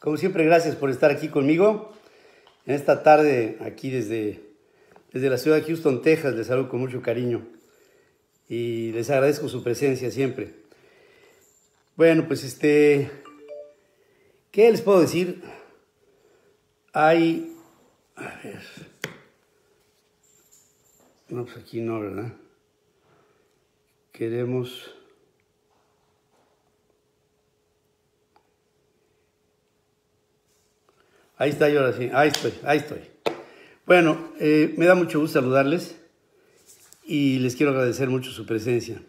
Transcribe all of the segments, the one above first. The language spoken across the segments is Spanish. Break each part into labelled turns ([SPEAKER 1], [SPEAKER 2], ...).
[SPEAKER 1] Como siempre, gracias por estar aquí conmigo. En esta tarde, aquí desde, desde la ciudad de Houston, Texas, les saludo con mucho cariño y les agradezco su presencia siempre. Bueno, pues este, ¿qué les puedo decir? Hay, a ver, no, pues aquí no, ¿verdad? Queremos... Ahí está yo ahora sí, ahí estoy, ahí estoy. Bueno, eh, me da mucho gusto saludarles y les quiero agradecer mucho su presencia.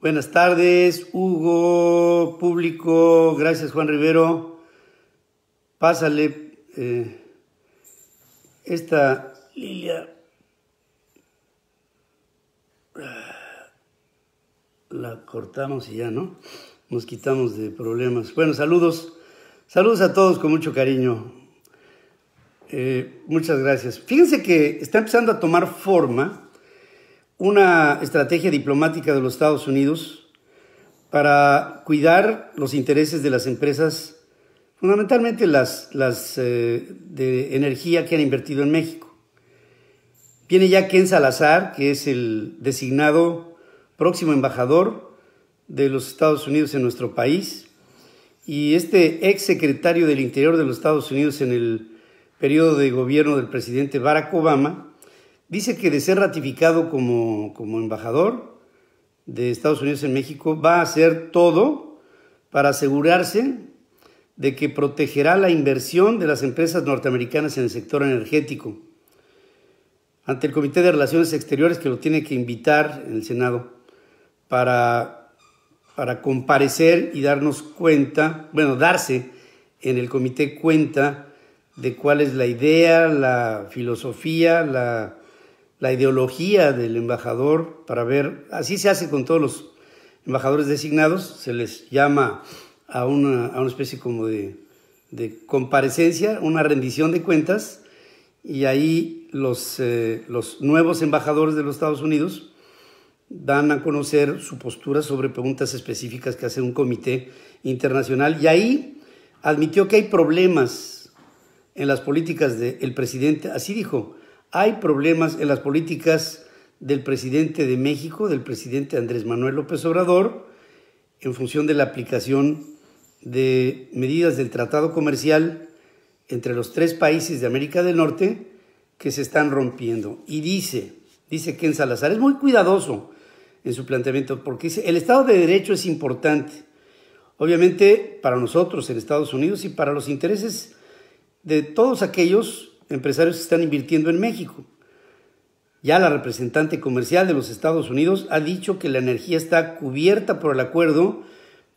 [SPEAKER 1] Buenas tardes, Hugo, público, gracias Juan Rivero. Pásale eh, esta Lilia. La cortamos y ya, ¿no? Nos quitamos de problemas. Bueno, saludos. Saludos a todos con mucho cariño. Eh, muchas gracias. Fíjense que está empezando a tomar forma una estrategia diplomática de los Estados Unidos para cuidar los intereses de las empresas, fundamentalmente las, eh, de energía que han invertido en México. Viene ya Ken Salazar, que es el designado próximo embajador de los Estados Unidos en nuestro país y este ex secretario del Interior de los Estados Unidos en el periodo de gobierno del presidente Barack Obama dice que de ser ratificado como, como embajador de Estados Unidos en México va a hacer todo para asegurarse de que protegerá la inversión de las empresas norteamericanas en el sector energético ante el Comité de Relaciones Exteriores que lo tiene que invitar en el Senado para para comparecer y darnos cuenta, bueno, darse en el comité cuenta de cuál es la idea, la filosofía, la, ideología del embajador, para ver, así se hace con todos los embajadores designados, se les llama a una, a una especie como de, comparecencia, una rendición de cuentas, y ahí los, eh, los nuevos embajadores de los Estados Unidos, dan a conocer su postura sobre preguntas específicas que hace un comité internacional y ahí admitió que hay problemas en las políticas del presidente, así dijo, hay problemas en las políticas del presidente de México, del presidente Andrés Manuel López Obrador, en función de la aplicación de medidas del tratado comercial entre los tres países de América del Norte que se están rompiendo. Y dice, dice Ken Salazar. Es muy cuidadoso en su planteamiento porque dice, el Estado de Derecho es importante, obviamente para nosotros en Estados Unidos y para los intereses de todos aquellos empresarios que están invirtiendo en México. Ya la representante comercial de los Estados Unidos ha dicho que la energía está cubierta por el acuerdo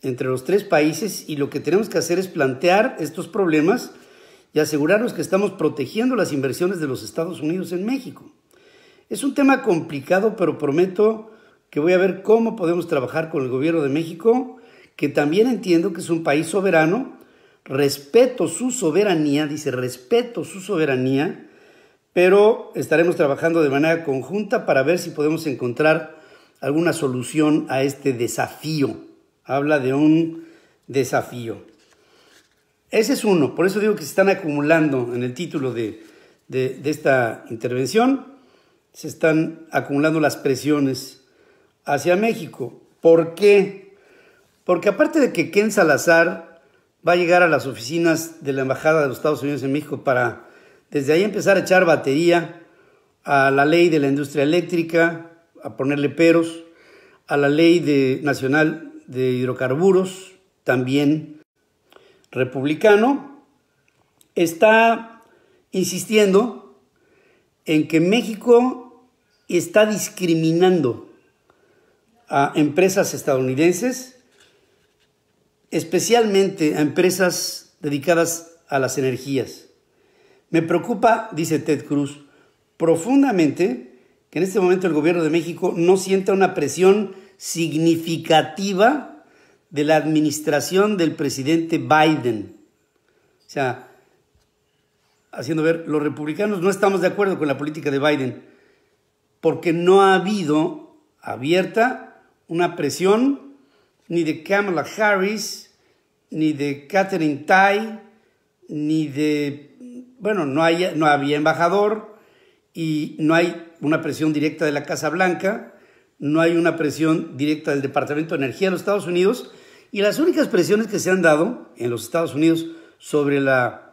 [SPEAKER 1] entre los tres países y lo que tenemos que hacer es plantear estos problemas y asegurarnos que estamos protegiendo las inversiones de los Estados Unidos en México. Es un tema complicado, pero prometo que voy a ver cómo podemos trabajar con el gobierno de México, que también entiendo que es un país soberano, respeto su soberanía, dice respeto su soberanía, pero estaremos trabajando de manera conjunta para ver si podemos encontrar alguna solución a este desafío. Habla de un desafío. Ese es uno, por eso digo que se están acumulando en el título de, esta intervención se están acumulando las presiones hacia México. ¿Por qué? Porque aparte de que Ken Salazar va a llegar a las oficinas de la Embajada de los Estados Unidos en México para desde ahí empezar a echar batería a la ley de la industria eléctrica, a ponerle peros, a la ley de, nacional de hidrocarburos, también republicano, está insistiendo en que México está discriminando a empresas estadounidenses, especialmente a empresas dedicadas a las energías. Me preocupa, dice Ted Cruz, profundamente que en este momento el gobierno de México no sienta una presión significativa de la administración del presidente Biden. O sea, haciendo ver, los republicanos no estamos de acuerdo con la política de Biden porque no ha habido abierta una presión ni de Kamala Harris, ni de Catherine Tai, ni de, bueno, no, había embajador y no hay una presión directa de la Casa Blanca, no hay una presión directa del Departamento de Energía de los Estados Unidos y las únicas presiones que se han dado en los Estados Unidos sobre la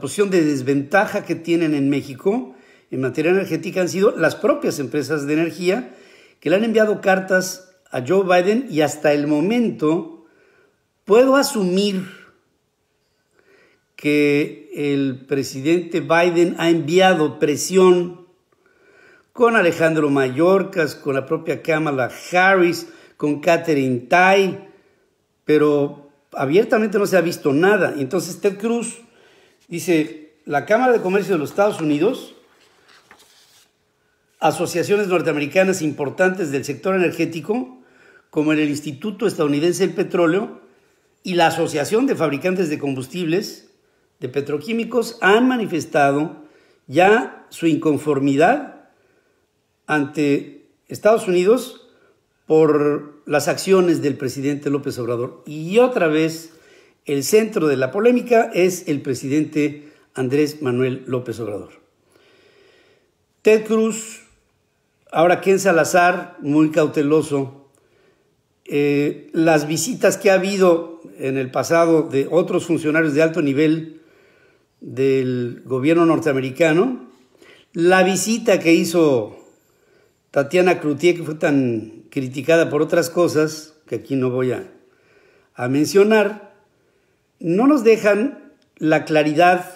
[SPEAKER 1] posición de desventaja que tienen en México en materia energética han sido las propias empresas de energía que le han enviado cartas a Joe Biden y hasta el momento puedo asumir que el presidente Biden ha enviado presión con Alejandro Mayorkas, con la propia Cámara Harris, con Catherine Tai, pero abiertamente no se ha visto nada. Entonces Ted Cruz dice, la Cámara de Comercio de los Estados Unidos asociaciones norteamericanas importantes del sector energético, como el Instituto Estadounidense del Petróleo y la Asociación de Fabricantes de Combustibles de Petroquímicos, han manifestado ya su inconformidad ante Estados Unidos por las acciones del presidente López Obrador. Y otra vez, el centro de la polémica es el presidente Andrés Manuel López Obrador. Ted Cruz Ahora, Ken Salazar, muy cauteloso, eh, las visitas que ha habido en el pasado de otros funcionarios de alto nivel del gobierno norteamericano, la visita que hizo Tatiana Cloutier, que fue tan criticada por otras cosas, que aquí no voy a, a mencionar, no nos dejan la claridad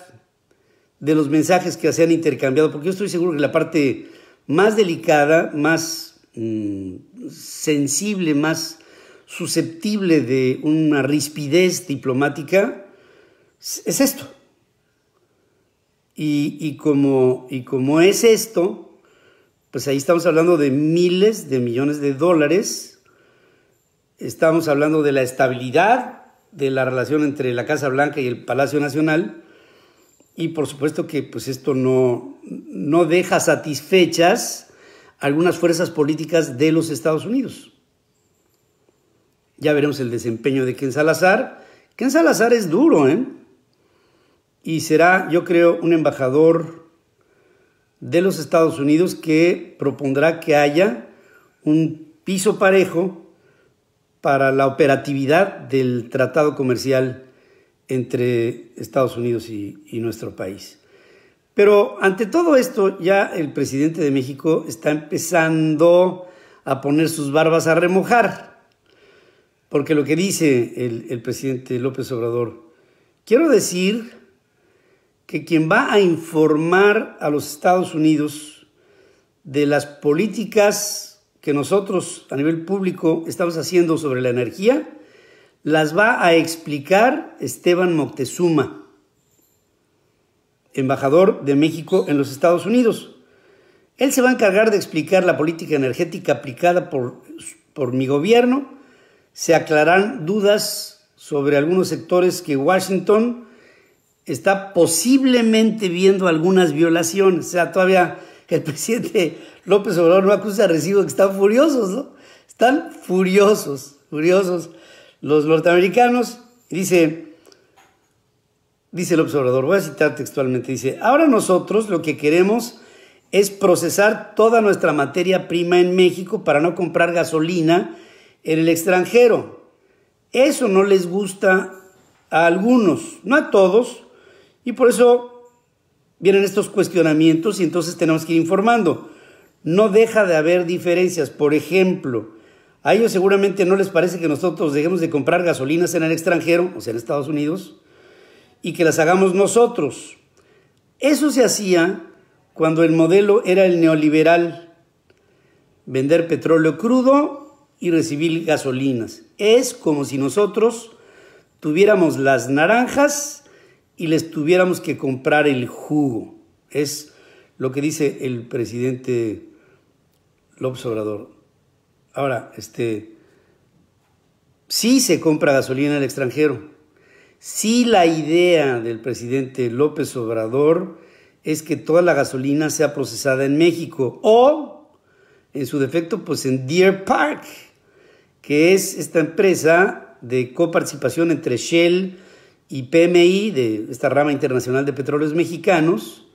[SPEAKER 1] de los mensajes que se han intercambiado, porque yo estoy seguro que la parte más delicada, más mm, sensible, más susceptible de una rispidez diplomática, es esto. Y, y, como, y como es esto, pues ahí estamos hablando de miles de millones de dólares, estamos hablando de la estabilidad de la relación entre la Casa Blanca y el Palacio Nacional, y por supuesto que pues esto no, no deja satisfechas algunas fuerzas políticas de los Estados Unidos. Ya veremos el desempeño de Ken Salazar. Ken Salazar es duro, ¿eh? Y será, yo creo, un embajador de los Estados Unidos que propondrá que haya un piso parejo para la operatividad del tratado comercial entre Estados Unidos y, nuestro país. Pero ante todo esto, ya el presidente de México está empezando a poner sus barbas a remojar, porque lo que dice el, el presidente López Obrador, quiero decir que quien va a informar a los Estados Unidos de las políticas que nosotros a nivel público estamos haciendo sobre la energía las va a explicar Esteban Moctezuma, embajador de México en los Estados Unidos. Él se va a encargar de explicar la política energética aplicada por, mi gobierno. Se aclararán dudas sobre algunos sectores que Washington está posiblemente viendo algunas violaciones. O sea, todavía el presidente López Obrador no acusa a recibo que están furiosos, ¿no? Están furiosos, furiosos los norteamericanos, dice, dice el observador, voy a citar textualmente, dice, ahora nosotros lo que queremos es procesar toda nuestra materia prima en México para no comprar gasolina en el extranjero. Eso no les gusta a algunos, no a todos, y por eso vienen estos cuestionamientos y entonces tenemos que ir informando. No deja de haber diferencias. Por ejemplo, a ellos seguramente no les parece que nosotros dejemos de comprar gasolinas en el extranjero, o sea, en Estados Unidos, y que las hagamos nosotros. Eso se hacía cuando el modelo era el neoliberal, vender petróleo crudo y recibir gasolinas. Es como si nosotros tuviéramos las naranjas y les tuviéramos que comprar el jugo. Es lo que dice el presidente López Obrador. Ahora, este, sí se compra gasolina en el extranjero. Sí la idea del presidente López Obrador es que toda la gasolina sea procesada en México o, en su defecto, pues en Deer Park, que es esta empresa de coparticipación entre Shell y PMI, de esta rama internacional de petróleos mexicanos,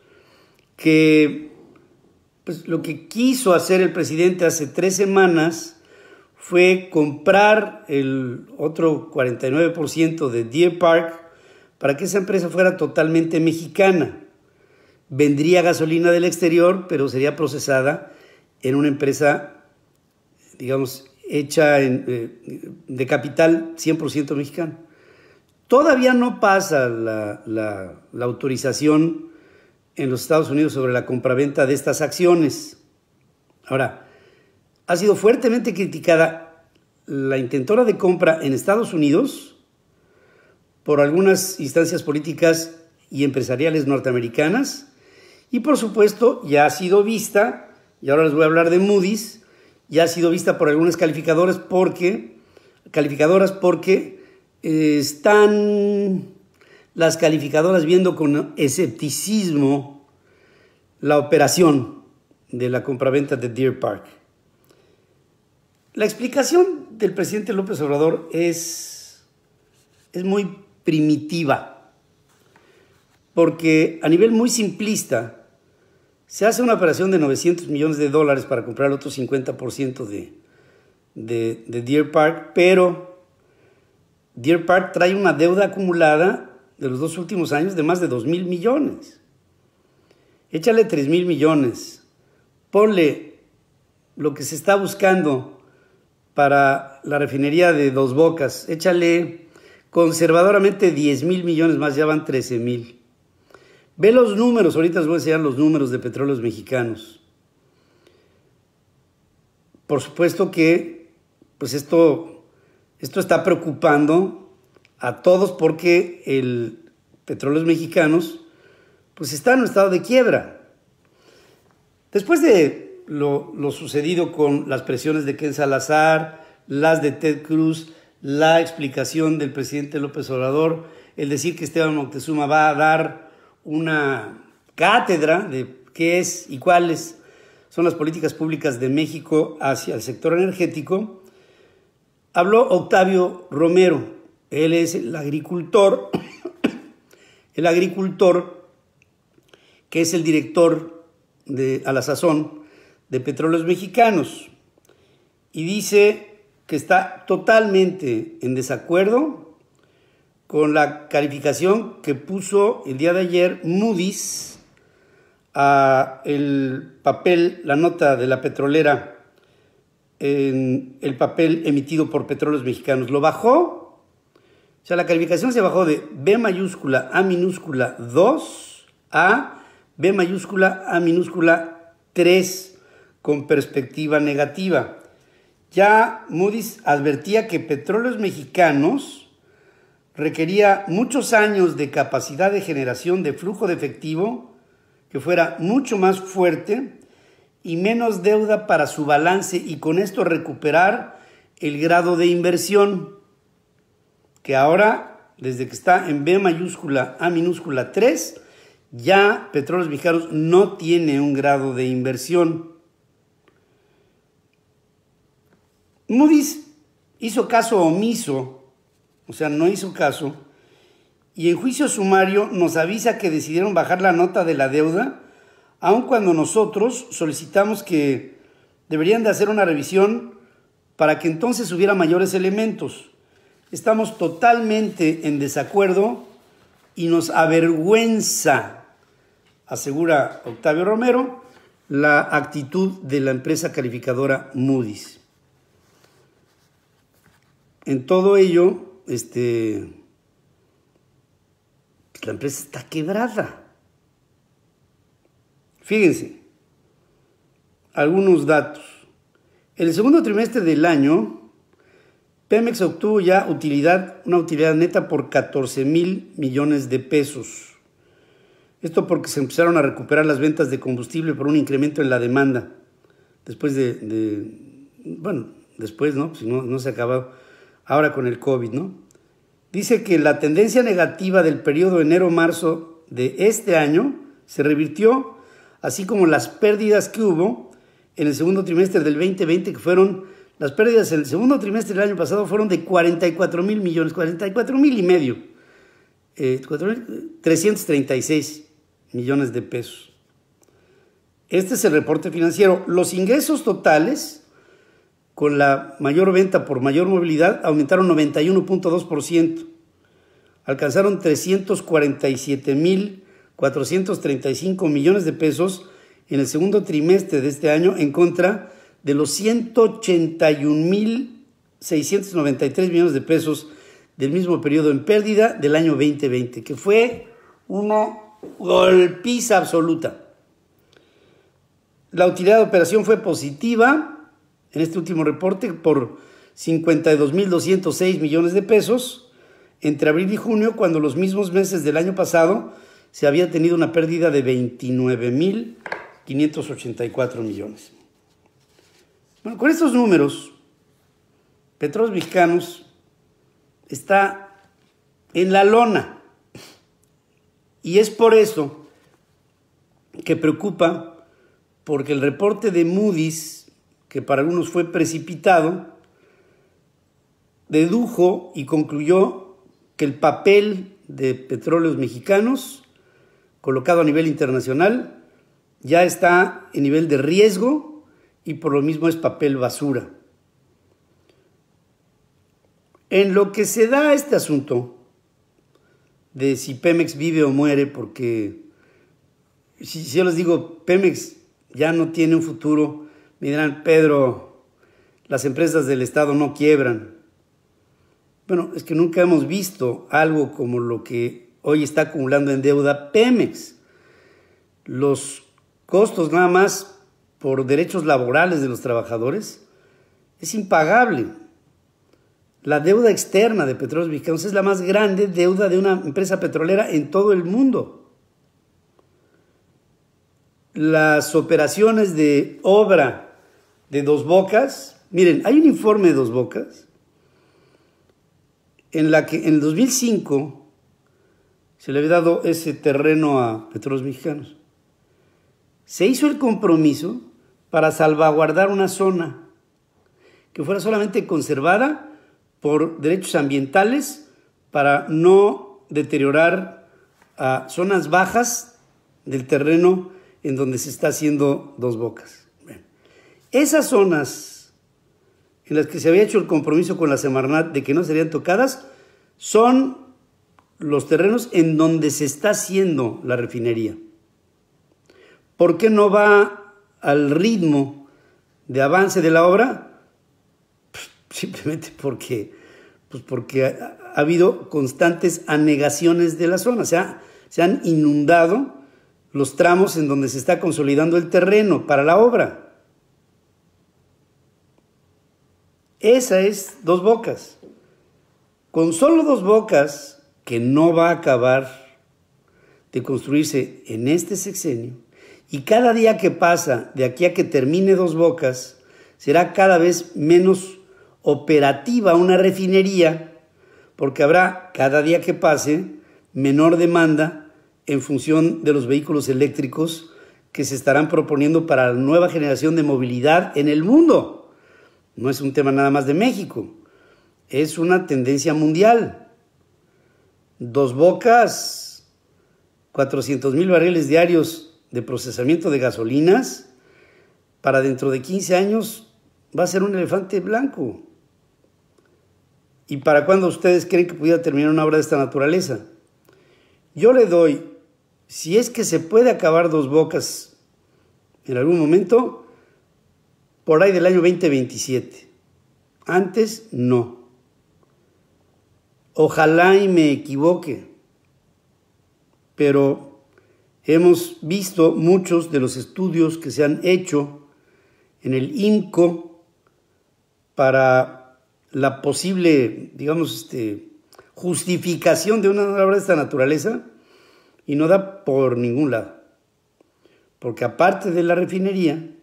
[SPEAKER 1] que pues, lo que quiso hacer el presidente hace tres semanas fue comprar el otro 49% de Deer Park para que esa empresa fuera totalmente mexicana. Vendría gasolina del exterior, pero sería procesada en una empresa, digamos, hecha eh, de capital 100% mexicano. Todavía no pasa la autorización en los Estados Unidos sobre la compraventa de estas acciones. Ahora, ha sido fuertemente criticada la intentora de compra en Estados Unidos por algunas instancias políticas y empresariales norteamericanas y por supuesto ya ha sido vista, y ahora les voy a hablar de Moody's, ya ha sido vista por algunas calificadoras porque, calificadoras porque eh, están las calificadoras viendo con escepticismo la operación de la compraventa de Deer Park. La explicación del presidente López Obrador es, es muy primitiva, porque a nivel muy simplista se hace una operación de 900 millones de dólares para comprar el otro 50% de, de Deer Park, pero Deer Park trae una deuda acumulada de los dos últimos años de más de 2 mil millones. Échale 3 mil millones, ponle lo que se está buscando para la refinería de Dos Bocas, échale conservadoramente 10 mil millones más, ya van 13 mil. Ve los números, ahorita os voy a enseñar los números de petróleos mexicanos. Por supuesto que, pues esto, esto está preocupando a todos porque el petróleos mexicanos pues está en un estado de quiebra. Después de lo, lo sucedido con las presiones de Ken Salazar, las de Ted Cruz, la explicación del presidente López Obrador, el decir que Esteban Moctezuma va a dar una cátedra de qué es y cuáles son las políticas públicas de México hacia el sector energético, habló Octavio Romero, él es el agricultor, el agricultor que es el director de, a la sazón de Petróleos Mexicanos y dice que está totalmente en desacuerdo con la calificación que puso el día de ayer Moody's a el papel, la nota de la petrolera en el papel emitido por Petróleos Mexicanos. Lo bajó o sea, la calificación se bajó de B mayúscula A minúscula 2 a B mayúscula A minúscula 3 con perspectiva negativa. Ya Moody's advertía que petróleos mexicanos requería muchos años de capacidad de generación de flujo de efectivo que fuera mucho más fuerte y menos deuda para su balance y con esto recuperar el grado de inversión que ahora, desde que está en B mayúscula A minúscula 3, ya Petróleos Mexicanos no tiene un grado de inversión. Moody's hizo caso omiso, o sea, no hizo caso, y en juicio sumario nos avisa que decidieron bajar la nota de la deuda, aun cuando nosotros solicitamos que deberían de hacer una revisión para que entonces hubiera mayores elementos estamos totalmente en desacuerdo y nos avergüenza, asegura Octavio Romero, la actitud de la empresa calificadora Moody's. En todo ello, este, pues, la empresa está quebrada. Fíjense, algunos datos. El segundo trimestre del año, Pemex obtuvo ya utilidad, una utilidad neta por 14 mil millones de pesos. Esto porque se empezaron a recuperar las ventas de combustible por un incremento en la demanda. Después de, bueno, después, ¿no? Si no, no se ha acabado. Ahora con el COVID, ¿no? Dice que la tendencia negativa del periodo enero-marzo de este año se revirtió, así como las pérdidas que hubo en el segundo trimestre del 2020, que fueron las pérdidas el segundo trimestre del año pasado fueron de 44 mil millones, 44 mil y medio, 336 eh, millones de pesos. Este es el reporte financiero. Los ingresos totales, con la mayor venta por mayor movilidad, aumentaron 91.2%. Alcanzaron 347 mil 435 millones de pesos en el segundo trimestre de este año en contra de los 181.693 millones de pesos del mismo periodo en pérdida del año 2020, que fue una golpiza absoluta. La utilidad de operación fue positiva en este último reporte por 52.206 millones de pesos entre abril y junio, cuando los mismos meses del año pasado se había tenido una pérdida de 29.584 millones. Bueno, con estos números, Petróleos Mexicanos está en la lona. Y es por eso que preocupa, porque el reporte de Moody's, que para algunos fue precipitado, dedujo y concluyó que el papel de petróleos mexicanos, colocado a nivel internacional, ya está en nivel de riesgo y por lo mismo es papel basura. En lo que se da este asunto de si Pemex vive o muere, porque si, yo les digo Pemex ya no tiene un futuro, me dirán, Pedro, las empresas del Estado no quiebran. Bueno, es que nunca hemos visto algo como lo que hoy está acumulando en deuda Pemex. Los costos nada más por derechos laborales de los trabajadores es impagable. La deuda externa de Petróleos Mexicanos es la más grande deuda de una empresa petrolera en todo el mundo. Las operaciones de obra de Dos Bocas, miren, hay un informe de Dos Bocas en la que en el 2005 se le había dado ese terreno a Petróleos Mexicanos. Se hizo el compromiso para salvaguardar una zona que fuera solamente conservada por derechos ambientales para no deteriorar a zonas bajas del terreno en donde se está haciendo dos bocas. esas zonas en las que se había hecho el compromiso con la Semarnat de que no serían tocadas son los terrenos en donde se está haciendo la refinería. ¿Por qué no va al ritmo de avance de la obra? Pues, simplemente porque, pues, porque ha, habido constantes anegaciones de la zona, sea, se han inundado los tramos en donde se está consolidando el terreno para la obra. Esa es dos bocas. Con solo dos bocas, que no va a acabar de construirse en este sexenio, y cada día que pasa de aquí a que termine dos bocas, será cada vez menos operativa una refinería, porque habrá cada día que pase menor demanda en función de los vehículos eléctricos que se estarán proponiendo para la nueva generación de movilidad en el mundo. No es un tema nada más de México, es una tendencia mundial. Dos bocas, 400 mil barriles diarios de procesamiento de gasolinas, para dentro de 15 años va a ser un elefante blanco. ¿Y para cuándo ustedes creen que pudiera terminar una obra de esta naturaleza? Yo le doy, si es que se puede acabar dos bocas en algún momento, por ahí del año 2027. Antes no. Ojalá y me equivoque, pero Hemos visto muchos de los estudios que se han hecho en el INCO para la posible, digamos, este, justificación de una obra de esta naturaleza y no da por ningún lado. Porque aparte de la refinería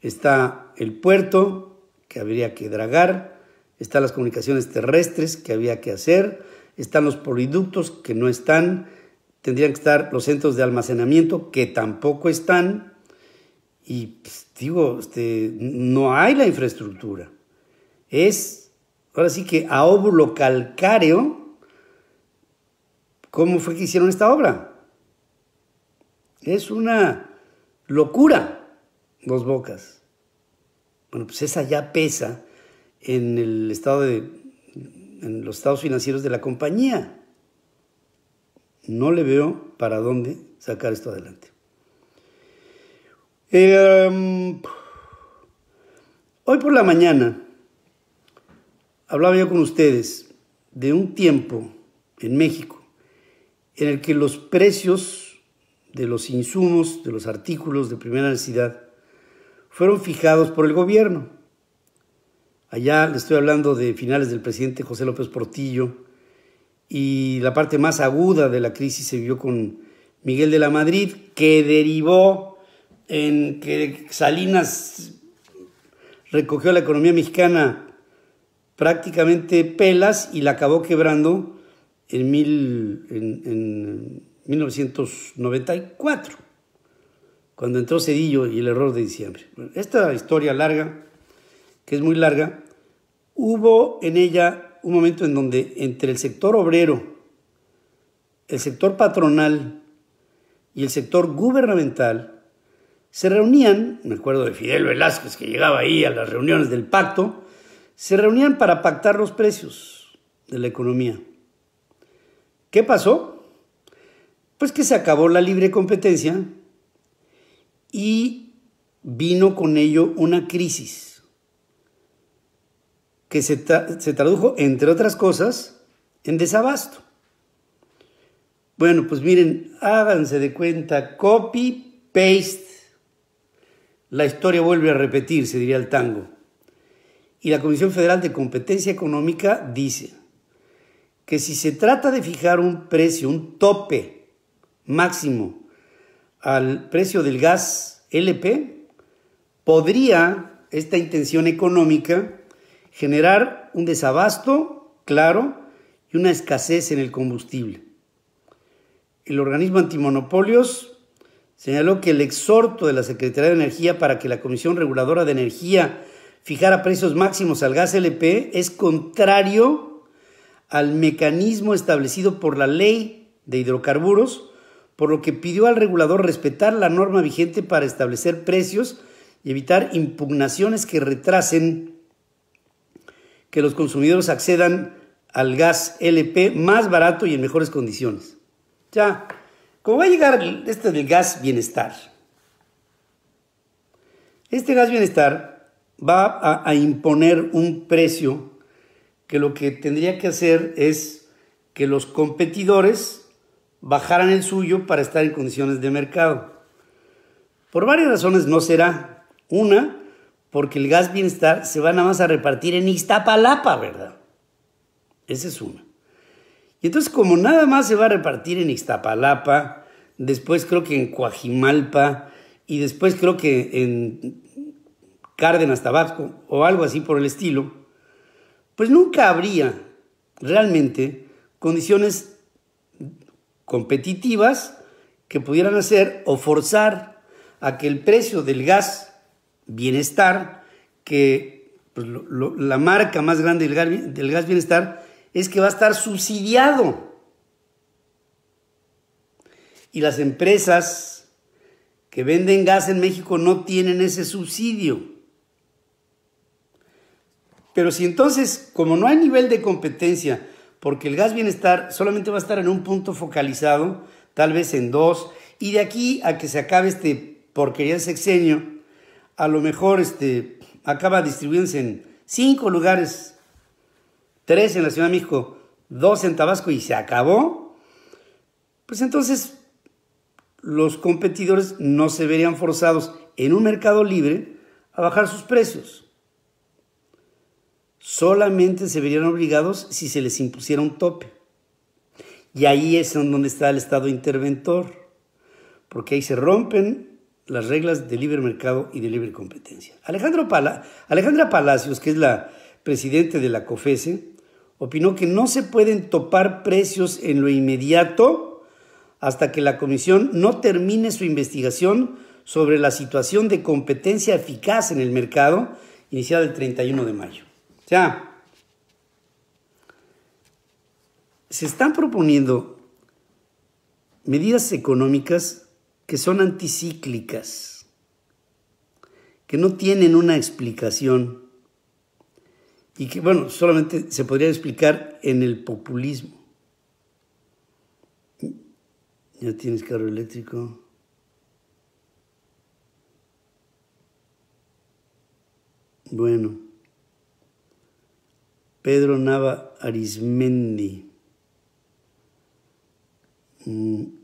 [SPEAKER 1] está el puerto que habría que dragar, están las comunicaciones terrestres que había que hacer, están los poliductos que no están, tendrían que estar los centros de almacenamiento que tampoco están y pues, digo, este, no hay la infraestructura. Es, ahora sí que a óvulo calcáreo, ¿cómo fue que hicieron esta obra? Es una locura, dos bocas. Bueno, pues esa ya pesa en el estado de, en los estados financieros de la compañía. No le veo para dónde sacar esto adelante. Em, hoy por la mañana hablaba yo con ustedes de un tiempo en México en el que los precios de los insumos, de los artículos de primera necesidad, fueron fijados por el gobierno. Allá le estoy hablando de finales del presidente José López Portillo, y la parte más aguda de la crisis se vivió con Miguel de la Madrid, que derivó en que Salinas recogió la economía mexicana prácticamente pelas y la acabó quebrando en, mil, en, en 1994, cuando entró Cedillo y el error de diciembre. Esta historia larga, que es muy larga, hubo en ella un momento en donde entre el sector obrero, el sector patronal y el sector gubernamental se reunían, me acuerdo de Fidel Velázquez que llegaba ahí a las reuniones del pacto, se reunían para pactar los precios de la economía. ¿Qué pasó? Pues que se acabó la libre competencia y vino con ello una crisis que se, tradujo, entre otras cosas, en desabasto. Bueno, pues miren, háganse de cuenta, copy, paste. La historia vuelve a repetirse, diría el tango. Y la Comisión Federal de Competencia Económica dice que si se trata de fijar un precio, un tope máximo al precio del gas LP, podría esta intención económica generar un desabasto, claro, y una escasez en el combustible. El organismo antimonopolios señaló que el exhorto de la Secretaría de Energía para que la Comisión Reguladora de Energía fijara precios máximos al gas LP es contrario al mecanismo establecido por la ley de hidrocarburos, por lo que pidió al regulador respetar la norma vigente para establecer precios y evitar impugnaciones que retrasen que los consumidores accedan al gas LP más barato y en mejores condiciones. Ya, cómo va a llegar este del gas bienestar, este gas bienestar va a, a imponer un precio que lo que tendría que hacer es que los competidores bajaran el suyo para estar en condiciones de mercado. Por varias razones no será. Una, porque el gas bienestar se va nada más a repartir en Iztapalapa, ¿verdad? Ese es uno. Y entonces como nada más se va a repartir en Iztapalapa, después creo que en Coajimalpa y después creo que en Cárdenas, Tabasco o algo así por el estilo, pues nunca habría realmente condiciones competitivas que pudieran hacer o forzar a que el precio del gas Bienestar, que pues, la marca más grande del gas, del gas Bienestar es que va a estar subsidiado. Y las empresas que venden gas en México no tienen ese subsidio. Pero si entonces, como no hay nivel de competencia, porque el gas bienestar solamente va a estar en un punto focalizado, tal vez en dos, y de aquí a que se acabe este porquería de sexenio, a lo mejor este, acaba distribuyéndose en cinco lugares, tres en la Ciudad de México, dos en Tabasco y se acabó, pues entonces los competidores no se verían forzados en un mercado libre a bajar sus precios. Solamente se verían obligados si se les impusiera un tope. Y ahí es donde está el Estado interventor, porque ahí se rompen las reglas de libre mercado y de libre competencia. Alejandro Alejandra Palacios, que es la presidente de la COFESE, opinó que no se pueden topar precios en lo inmediato hasta que la comisión no termine su investigación sobre la situación de competencia eficaz en el mercado iniciada el 31 de mayo. O sea, se están proponiendo medidas económicas que son anticíclicas, que no tienen una explicación y que, bueno, solamente se podría explicar en el populismo. Ya tienes carro eléctrico. Bueno, Pedro Nava Arismendi. Mm.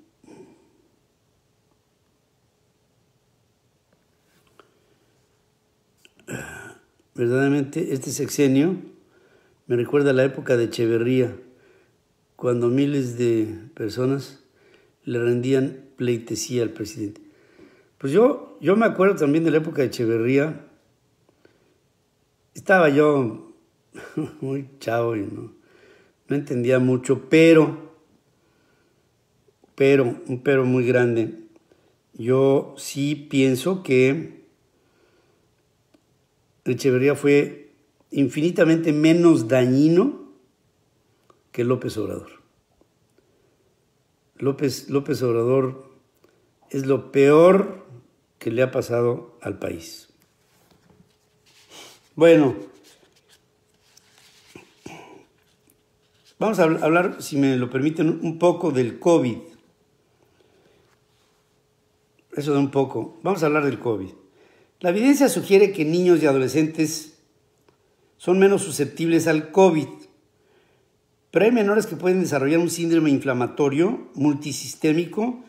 [SPEAKER 1] Verdaderamente este sexenio me recuerda a la época de Echeverría, cuando miles de personas le rendían pleitesía al presidente. Pues yo, yo me acuerdo también de la época de Echeverría. Estaba yo muy chavo y no entendía mucho, pero, pero, un pero muy grande. Yo sí pienso que Echeverría fue infinitamente menos dañino que López Obrador. López, López Obrador es lo peor que le ha pasado al país. Bueno, vamos a hablar, si me lo permiten, un poco del COVID. Eso de un poco. Vamos a hablar del COVID. La evidencia sugiere que niños y adolescentes son menos susceptibles al COVID, pero hay menores que pueden desarrollar un síndrome inflamatorio multisistémico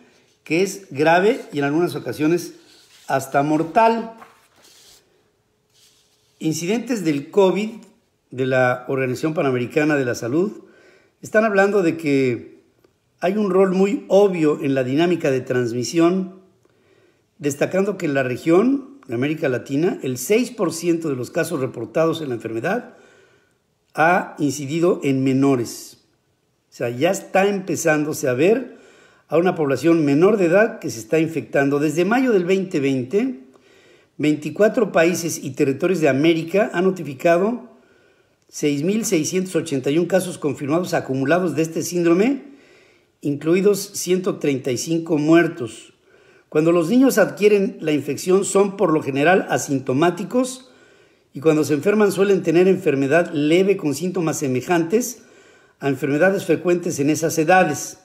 [SPEAKER 1] que es grave y en algunas ocasiones hasta mortal. Incidentes del COVID de la Organización Panamericana de la Salud están hablando de que hay un rol muy obvio en la dinámica de transmisión, destacando que en la región en América Latina, el 6% de los casos reportados en la enfermedad ha incidido en menores. O sea, ya está empezándose a ver a una población menor de edad que se está infectando. Desde mayo del 2020, 24 países y territorios de América han notificado 6.681 casos confirmados acumulados de este síndrome, incluidos 135 muertos. Cuando los niños adquieren la infección son por lo general asintomáticos y cuando se enferman suelen tener enfermedad leve con síntomas semejantes a enfermedades frecuentes en esas edades,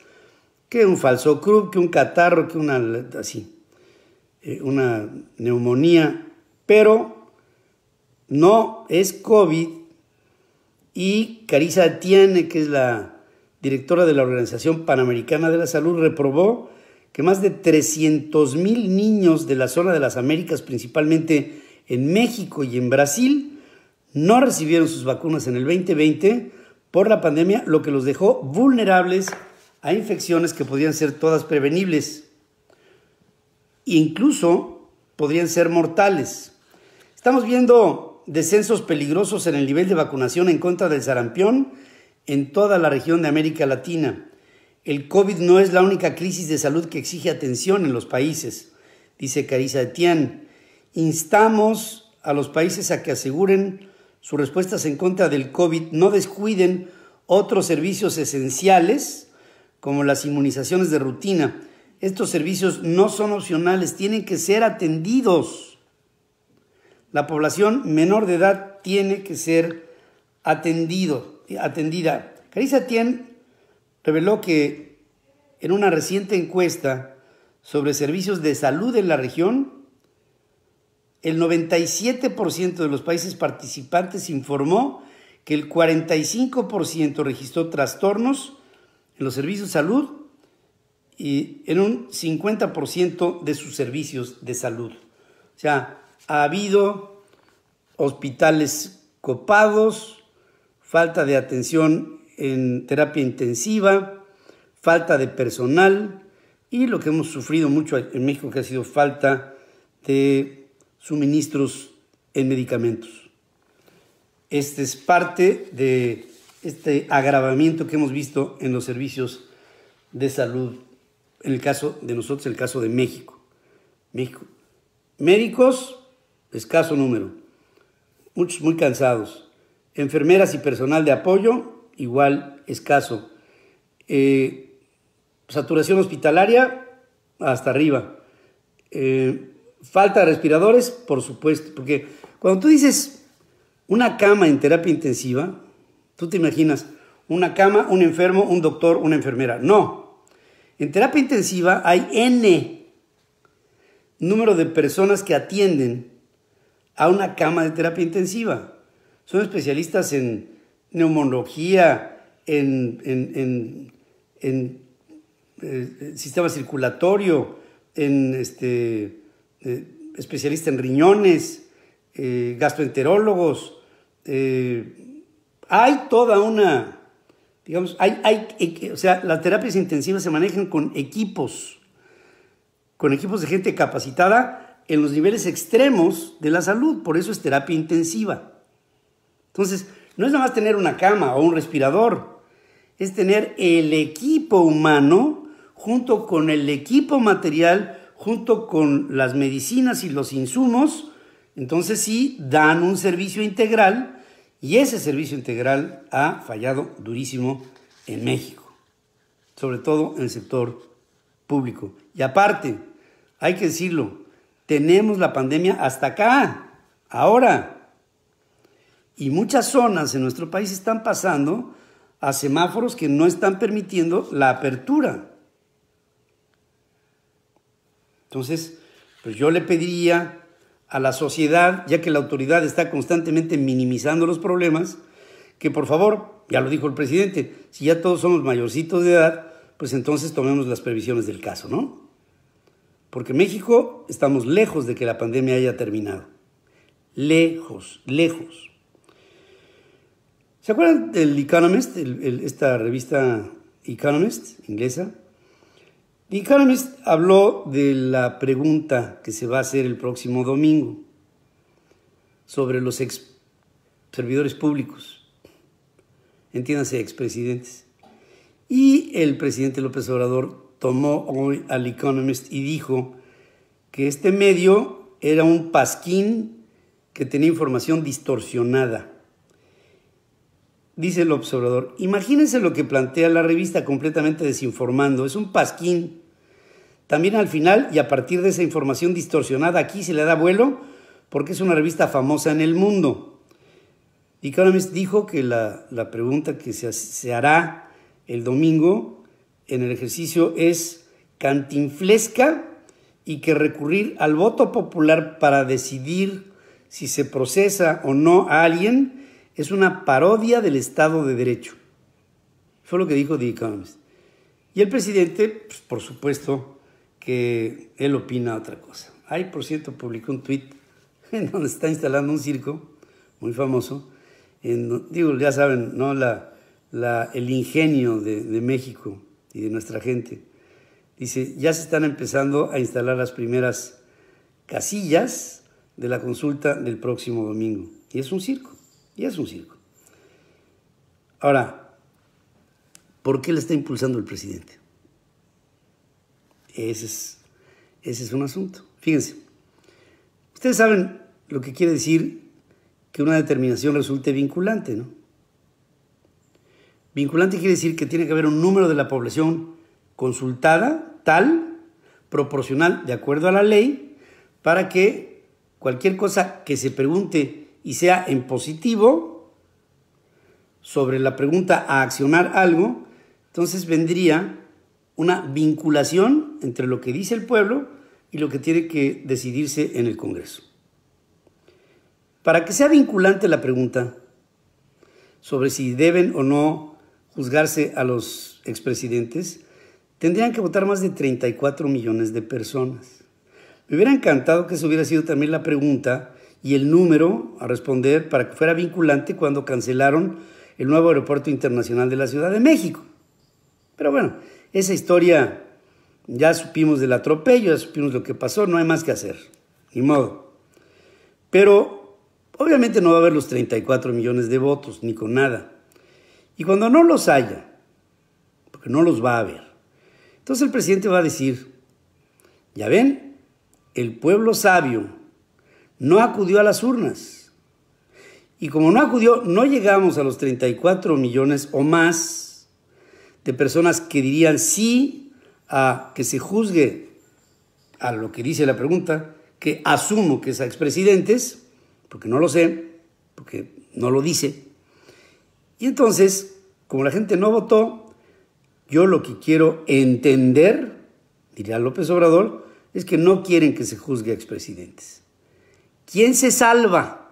[SPEAKER 1] que un falso crub, que un catarro, que una así, eh, una neumonía, pero no es COVID y Carisa Tiene, que es la directora de la Organización Panamericana de la Salud, reprobó que más de 300.000 mil niños de la zona de las Américas, principalmente en México y en Brasil, no recibieron sus vacunas en el 2020 por la pandemia, lo que los dejó vulnerables a infecciones que podían ser todas prevenibles e incluso podrían ser mortales. Estamos viendo descensos peligrosos en el nivel de vacunación en contra del sarampión en toda la región de América Latina. El COVID no es la única crisis de salud que exige atención en los países, dice Carisa Etienne. Instamos a los países a que aseguren sus respuestas en contra del COVID, no descuiden otros servicios esenciales como las inmunizaciones de rutina. Estos servicios no son opcionales, tienen que ser atendidos. La población menor de edad tiene que ser atendido, atendida. Carisa Tien reveló que en una reciente encuesta sobre servicios de salud en la región, el 97% de los países participantes informó que el 45% registró trastornos en los servicios de salud y en un 50% de sus servicios de salud. O sea, ha habido hospitales copados, falta de atención en terapia intensiva, falta de personal y lo que hemos sufrido mucho en México, que ha sido falta de suministros en medicamentos. Este es parte de este agravamiento que hemos visto en los servicios de salud, en el caso de nosotros, el caso de México. México. Médicos, escaso número, muchos muy cansados. Enfermeras y personal de apoyo, igual escaso. Eh, saturación hospitalaria, hasta arriba. Eh, falta de respiradores, por supuesto, porque cuando tú dices una cama en terapia intensiva, tú te imaginas una cama, un enfermo, un doctor, una enfermera. No. En terapia intensiva hay N número de personas que atienden a una cama de terapia intensiva. Son especialistas en neumología, en, eh, eh, sistema circulatorio, en este, eh, especialista en riñones, gastroenterólogos. hay toda una, digamos, hay, o sea, las terapias intensivas se manejan con equipos, con equipos de gente capacitada en los niveles extremos de la salud, por eso es terapia intensiva. Entonces, no es nada más tener una cama o un respirador, es tener el equipo humano junto con el equipo material, junto con las medicinas y los insumos, entonces sí dan un servicio integral y ese servicio integral ha fallado durísimo en México, sobre todo en el sector público. Y aparte, hay que decirlo, tenemos la pandemia hasta acá, ahora y muchas zonas en nuestro país están pasando a semáforos que no están permitiendo la apertura. Entonces, pues yo le pediría a la sociedad, ya que la autoridad está constantemente minimizando los problemas, que por favor, ya lo dijo el presidente, si ya todos somos mayorcitos de edad, pues entonces tomemos las previsiones del caso, ¿no? Porque México estamos lejos de que la pandemia haya terminado. Lejos, lejos. ¿Se acuerdan del Economist, esta revista Economist inglesa? The Economist habló de la pregunta que se va a hacer el próximo domingo sobre los ex servidores públicos, entiéndase, expresidentes. Y el presidente López Obrador tomó hoy al Economist y dijo que este medio era un pasquín que tenía información distorsionada dice el observador, imagínense lo que plantea la revista completamente desinformando, es un pasquín. También al final y a partir de esa información distorsionada aquí se le da vuelo porque es una revista famosa en el mundo. Y Economist dijo que la, pregunta que se, se hará el domingo en el ejercicio es cantinflesca y que recurrir al voto popular para decidir si se procesa o no a alguien es una parodia del Estado de Derecho. Fue lo que dijo The Economist. Y el presidente, pues, por supuesto, que él opina otra cosa. Ay, por cierto, publicó un tweet en donde está instalando un circo muy famoso. En, digo, ya saben, ¿no? La, el ingenio de México y de nuestra gente. Dice, ya se están empezando a instalar las primeras casillas de la consulta del próximo domingo. Y es un circo es un circo. Ahora, ¿por qué le está impulsando el presidente? es, ese es un asunto. Fíjense, ustedes saben lo que quiere decir que una determinación resulte vinculante, ¿no? Vinculante quiere decir que tiene que haber un número de la población consultada, tal, proporcional, de acuerdo a la ley, para que cualquier cosa que se pregunte y sea en positivo sobre la pregunta a accionar algo, entonces vendría una vinculación entre lo que dice el pueblo y lo que tiene que decidirse en el Congreso. Para que sea vinculante la pregunta sobre si deben o no juzgarse a los expresidentes, tendrían que votar más de 34 millones de personas. Me hubiera encantado que eso hubiera sido también la pregunta y el número a responder para que fuera vinculante cuando cancelaron el nuevo aeropuerto internacional de la Ciudad de México. Pero bueno, esa historia ya supimos del atropello, ya supimos lo que pasó, no hay más que hacer, ni modo. Pero obviamente no va a haber los 34 millones de votos, ni con nada. Y cuando no los haya, porque no los va a haber, entonces el presidente va a decir, ya ven, el pueblo sabio no acudió a las urnas. Y como no acudió, no llegamos a los 34 millones o más de personas que dirían sí a que se juzgue a lo que dice la pregunta, que asumo que es a expresidentes, porque no lo sé, porque no lo dice. Y entonces, como la gente no votó, yo lo que quiero entender, diría López Obrador, es que no quieren que se juzgue a expresidentes. ¿Quién se salva?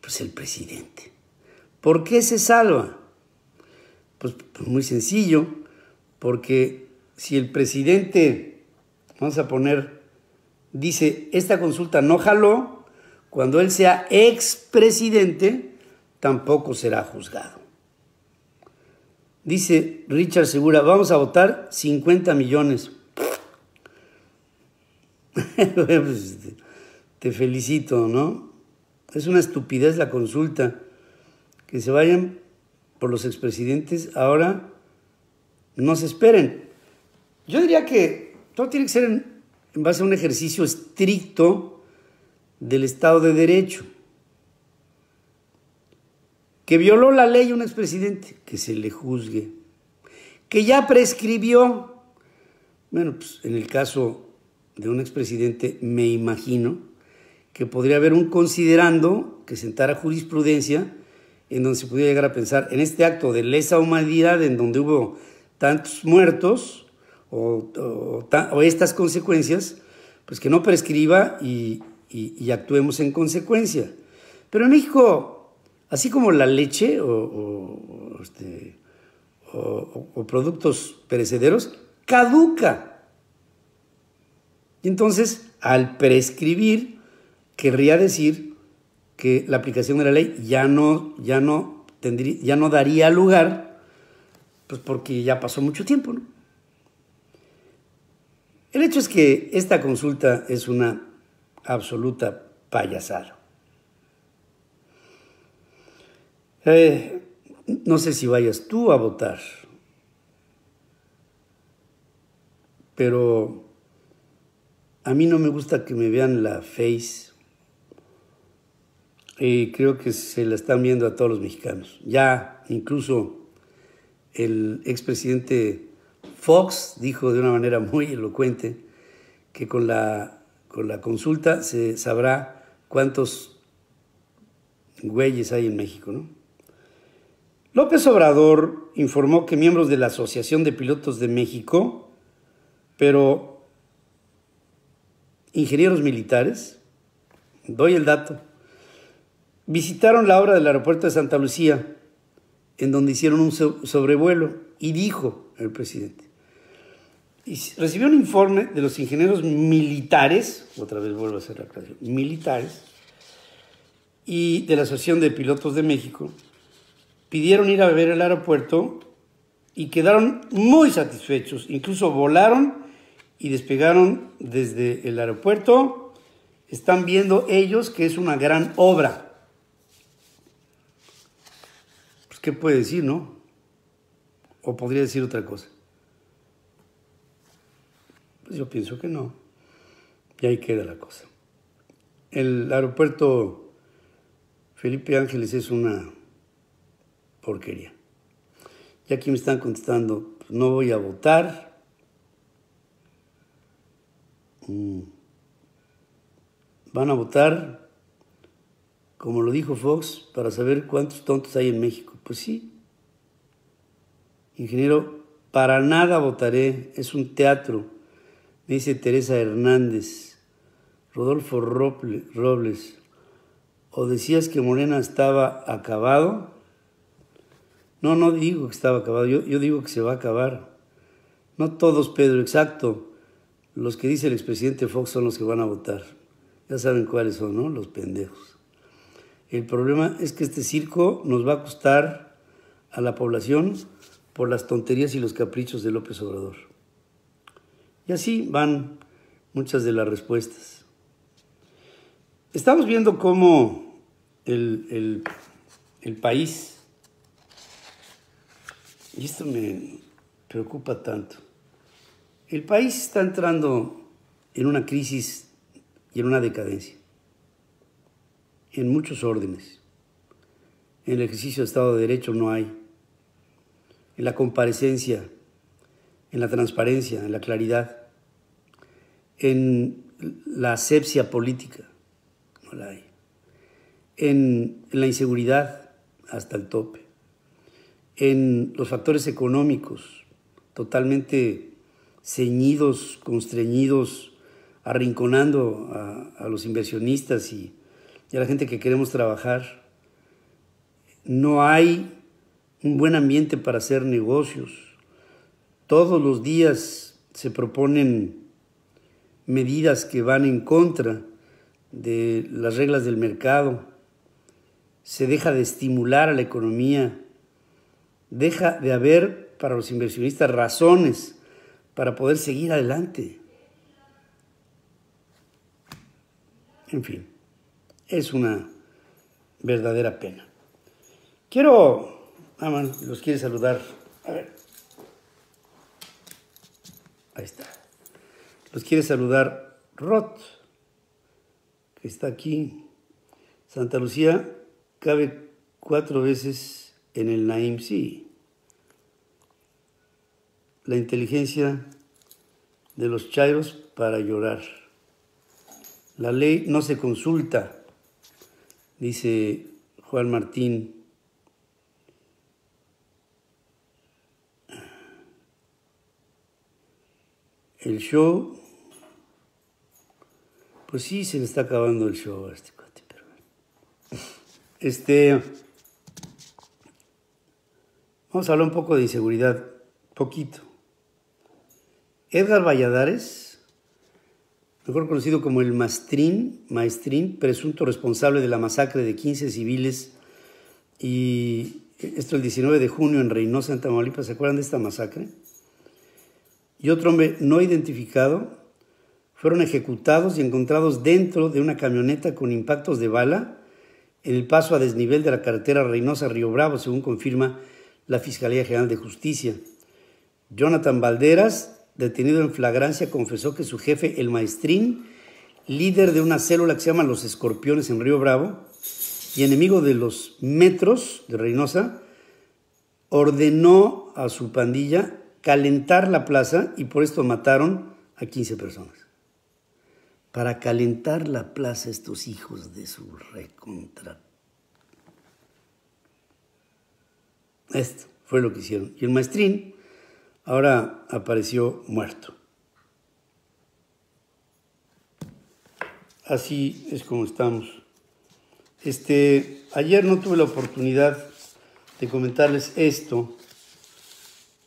[SPEAKER 1] Pues el presidente. ¿Por qué se salva? Pues, pues, muy sencillo, porque si el presidente, vamos a poner, dice, esta consulta no jaló, cuando él sea expresidente, tampoco será juzgado. Dice Richard Segura, vamos a votar 50 millones te felicito, ¿no? Es una estupidez la consulta. Que se vayan por los expresidentes ahora no se esperen. Yo diría que todo tiene que ser en, base a un ejercicio estricto del Estado de Derecho. Que violó la ley un expresidente, que se le juzgue. Que ya prescribió. Bueno, pues en el caso de un expresidente, me imagino, que podría haber un considerando que sentara jurisprudencia en donde se pudiera llegar a pensar en este acto de lesa humanidad en donde hubo tantos muertos o, estas consecuencias, pues que no prescriba y, actuemos en consecuencia. Pero en México, así como la leche o, este, productos perecederos, caduca entonces, al prescribir, querría decir que la aplicación de la ley ya no, ya no, tendría, ya no daría lugar, pues porque ya pasó mucho tiempo. El hecho es que esta consulta es una absoluta payasada. Eh, no sé si vayas tú a votar, pero a mí no me gusta que me vean la face. y eh, creo que se la están viendo a todos los mexicanos. Ya incluso el expresidente Fox dijo de una manera muy elocuente que con la, con la consulta se sabrá cuántos güeyes hay en México. López Obrador informó que miembros de la Asociación de Pilotos de México, pero ingenieros militares, doy el dato, visitaron la obra del aeropuerto de Santa Lucía, en donde hicieron un sobrevuelo, y dijo el presidente, recibió un informe de los ingenieros militares, otra vez vuelvo a hacer la militares, y de la Asociación de Pilotos de México, pidieron ir a ver el aeropuerto y quedaron muy satisfechos, incluso volaron y despegaron desde el aeropuerto, están viendo ellos que es una gran obra. Pues, ¿qué puede decir, no? ¿O podría decir otra cosa? Pues yo pienso que no. Y ahí queda la cosa. El aeropuerto Felipe Ángeles es una porquería. Y aquí me están contestando, pues, no voy a votar van a votar, como lo dijo Fox, para saber cuántos tontos hay en México. Pues sí, ingeniero, para nada votaré, es un teatro, dice Teresa Hernández, Rodolfo Robles, o decías que Morena estaba acabado. No, no digo que estaba acabado, yo digo que se va a acabar. No todos, Pedro, exacto. Los que dice el expresidente Fox son los que van a votar. Ya saben cuáles son, ¿no? Los pendejos. El problema es que este circo nos va a costar a la población por las tonterías y los caprichos de López Obrador. Y así van muchas de las respuestas. Estamos viendo cómo el, el país, y esto me preocupa tanto, el país está entrando en una crisis y en una decadencia, en muchos órdenes. En el ejercicio de Estado de Derecho no hay, en la comparecencia, en la transparencia, en la claridad, en la asepsia política, no la hay, en, la inseguridad hasta el tope, en los factores económicos totalmente ceñidos, constreñidos, arrinconando a, los inversionistas y a la gente que queremos trabajar. No hay un buen ambiente para hacer negocios. Todos los días se proponen medidas que van en contra de las reglas del mercado. Se deja de estimular a la economía. Deja de haber para los inversionistas razones para poder seguir adelante. En fin, es una verdadera pena. Quiero, aman, los quiere saludar. A ver. Ahí está. Los quiere saludar Roth, que está aquí. Santa Lucía cabe cuatro veces en el Naim, sí la inteligencia de los chairos para llorar. La ley no se consulta, dice Juan Martín. El show, pues sí, se le está acabando el show este cuate, Este, vamos a hablar un poco de inseguridad, poquito. Edgar Valladares, mejor conocido como el Mastrín, Maestrín, presunto responsable de la masacre de 15 civiles y esto el 19 de junio en Reynosa, en Tamaulipas, ¿se acuerdan de esta masacre? Y otro hombre no identificado fueron ejecutados y encontrados dentro de una camioneta con impactos de bala en el paso a desnivel de la carretera Reynosa-Río Bravo, según confirma la Fiscalía General de Justicia. Jonathan Valderas detenido en flagrancia, confesó que su jefe, el maestrín, líder de una célula que se llama Los Escorpiones en Río Bravo y enemigo de los metros de Reynosa, ordenó a su pandilla calentar la plaza y por esto mataron a 15 personas. Para calentar la plaza estos hijos de su recontra. Esto fue lo que hicieron. Y el maestrín ahora apareció muerto. Así es como estamos. Este, ayer no tuve la oportunidad de comentarles esto,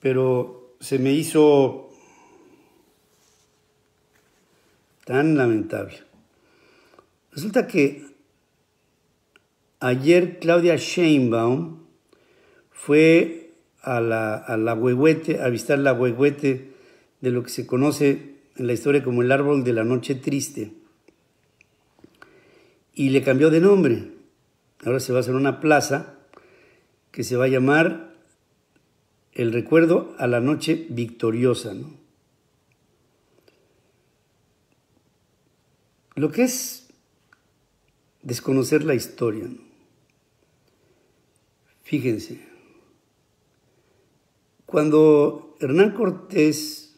[SPEAKER 1] pero se me hizo tan lamentable. Resulta que ayer Claudia Sheinbaum fue a la, a la huehuete, a avistar la huehuete de lo que se conoce en la historia como el árbol de la noche triste. Y le cambió de nombre. Ahora se va a hacer una plaza que se va a llamar El recuerdo a la noche victoriosa. Lo que es desconocer la historia. Fíjense. Cuando Hernán Cortés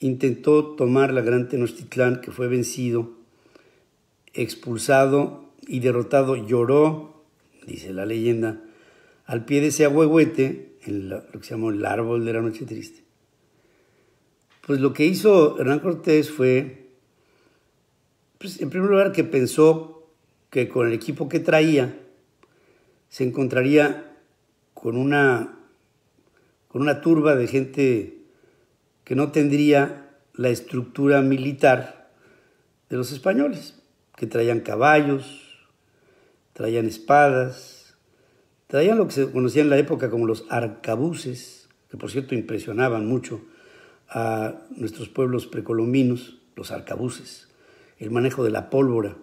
[SPEAKER 1] intentó tomar la gran Tenochtitlán, que fue vencido, expulsado y derrotado, lloró, dice la leyenda, al pie de ese ahuehuete, en lo que se llamó el árbol de la noche triste. Pues lo que hizo Hernán Cortés fue, pues, en primer lugar, que pensó que con el equipo que traía se encontraría con una con una turba de gente que no tendría la estructura militar de los españoles, que traían caballos, traían espadas, traían lo que se conocía en la época como los arcabuces, que por cierto impresionaban mucho a nuestros pueblos precolombinos, los arcabuces, el manejo de la pólvora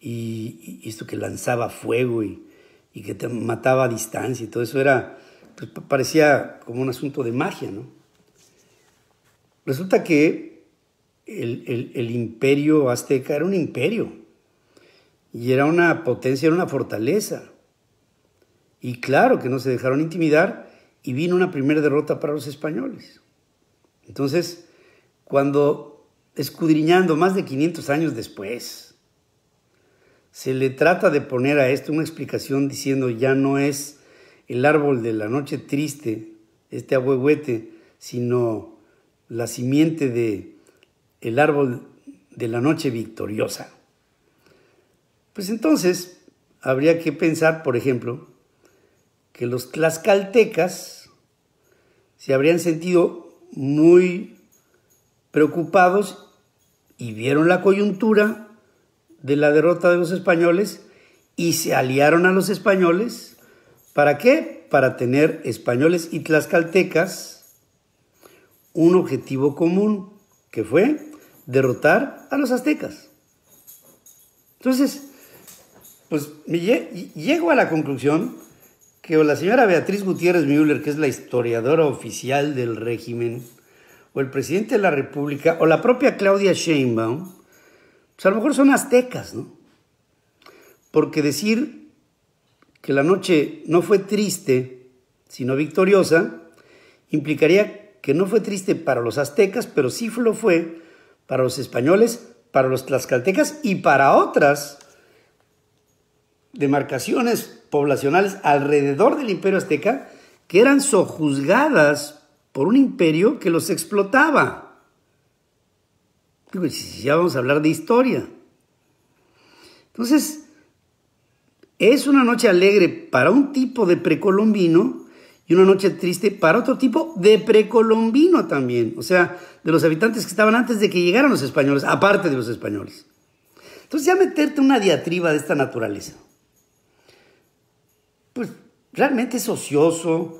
[SPEAKER 1] y, esto que lanzaba fuego y, y que te mataba a distancia y todo eso era parecía como un asunto de magia, ¿no? Resulta que el imperio azteca era un imperio y era una potencia, era una fortaleza. Y claro que no se dejaron intimidar y vino una primera derrota para los españoles. Entonces, cuando escudriñando más de 500 años después, se le trata de poner a esto una explicación diciendo ya no es el árbol de la noche triste, este abuehuete, sino la simiente de el árbol de la noche victoriosa. Pues entonces habría que pensar, por ejemplo, que los tlaxcaltecas se habrían sentido muy preocupados y vieron la coyuntura de la derrota de los españoles y se aliaron a los españoles ¿Para qué? Para tener españoles y tlaxcaltecas un objetivo común, que fue derrotar a los aztecas. Entonces, pues llego a la conclusión que o la señora Beatriz Gutiérrez Müller, que es la historiadora oficial del régimen, o el presidente de la República, o la propia Claudia Sheinbaum, pues a lo mejor son aztecas, ¿no? Porque decir que la noche no fue triste, sino victoriosa, implicaría que no fue triste para los aztecas, pero sí lo fue para los españoles, para los tlaxcaltecas y para otras demarcaciones poblacionales alrededor del imperio azteca que eran sojuzgadas por un imperio que los explotaba. Ya vamos a hablar de historia. Entonces, es una noche alegre para un tipo de precolombino y una noche triste para otro tipo de precolombino también, o sea, de los habitantes que estaban antes de que llegaran los españoles, aparte de los españoles. Entonces ya meterte una diatriba de esta naturaleza, pues realmente es ocioso,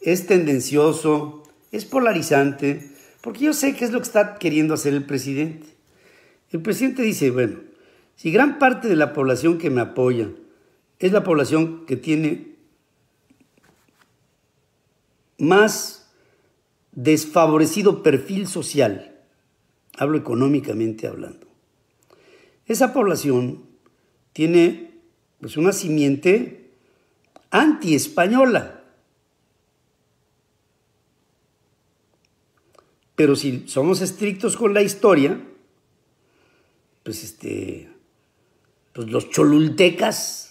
[SPEAKER 1] es tendencioso, es polarizante, porque yo sé qué es lo que está queriendo hacer el presidente. El presidente dice, bueno, si gran parte de la población que me apoya es la población que tiene más desfavorecido perfil social, hablo económicamente hablando. Esa población tiene pues, una simiente anti-española. Pero si somos estrictos con la historia, pues este, pues los cholultecas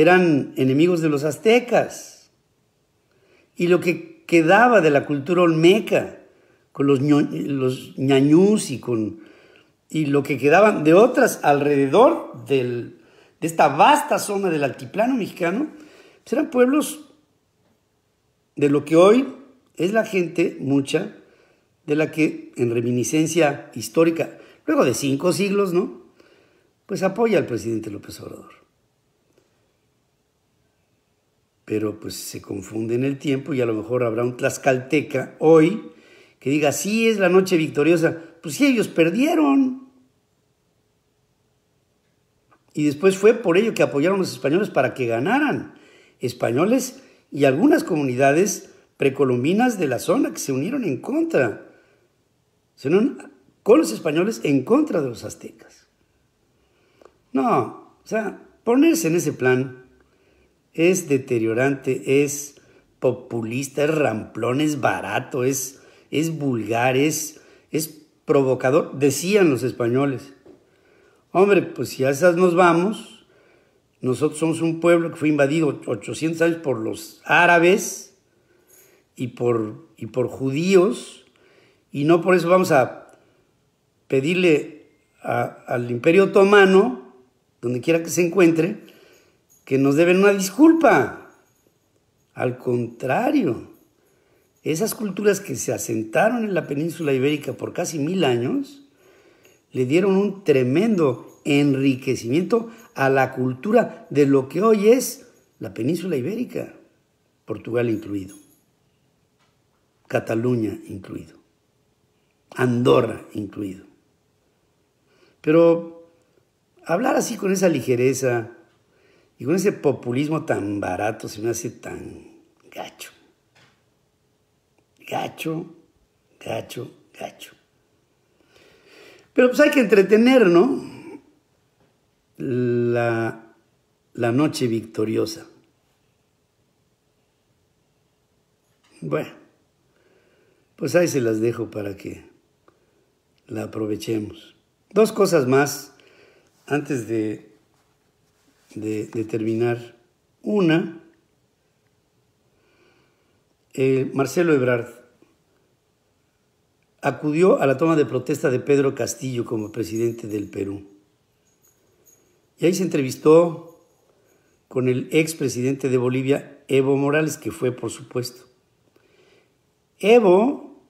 [SPEAKER 1] eran enemigos de los aztecas. Y lo que quedaba de la cultura olmeca, con los, ñañús y con y lo que quedaban de otras alrededor de esta vasta zona del altiplano mexicano, pues eran pueblos de lo que hoy es la gente mucha, de la que en reminiscencia histórica, luego de cinco siglos, ¿no? Pues apoya al presidente López Obrador pero pues se confunde en el tiempo y a lo mejor habrá un tlaxcalteca hoy que diga, sí, es la noche victoriosa. Pues sí, ellos perdieron. Y después fue por ello que apoyaron a los españoles para que ganaran. Españoles y algunas comunidades precolombinas de la zona que se unieron en contra. Se unieron con los españoles en contra de los aztecas. No, o sea, ponerse en ese plan es deteriorante, es populista, es ramplón, es barato, es, es vulgar, es, es provocador, decían los españoles. Hombre, pues si a esas nos vamos, nosotros somos un pueblo que fue invadido 800 años por los árabes y por, y por judíos, y no por eso vamos a pedirle al imperio otomano, donde quiera que se encuentre, que nos deben una disculpa. Al contrario, esas culturas que se asentaron en la península ibérica por casi mil años, le dieron un tremendo enriquecimiento a la cultura de lo que hoy es la península ibérica, Portugal incluido, Cataluña incluido, Andorra incluido. Pero hablar así con esa ligereza, y con ese populismo tan barato se me hace tan gacho. Gacho, gacho, gacho. Pero pues hay que entretener, ¿no? La, la noche victoriosa. Bueno, pues ahí se las dejo para que la aprovechemos. Dos cosas más antes de de determinar una, eh, Marcelo Ebrard acudió a la toma de protesta de Pedro Castillo como presidente del Perú. Y ahí se entrevistó con el expresidente de Bolivia, Evo Morales, que fue, por supuesto. Evo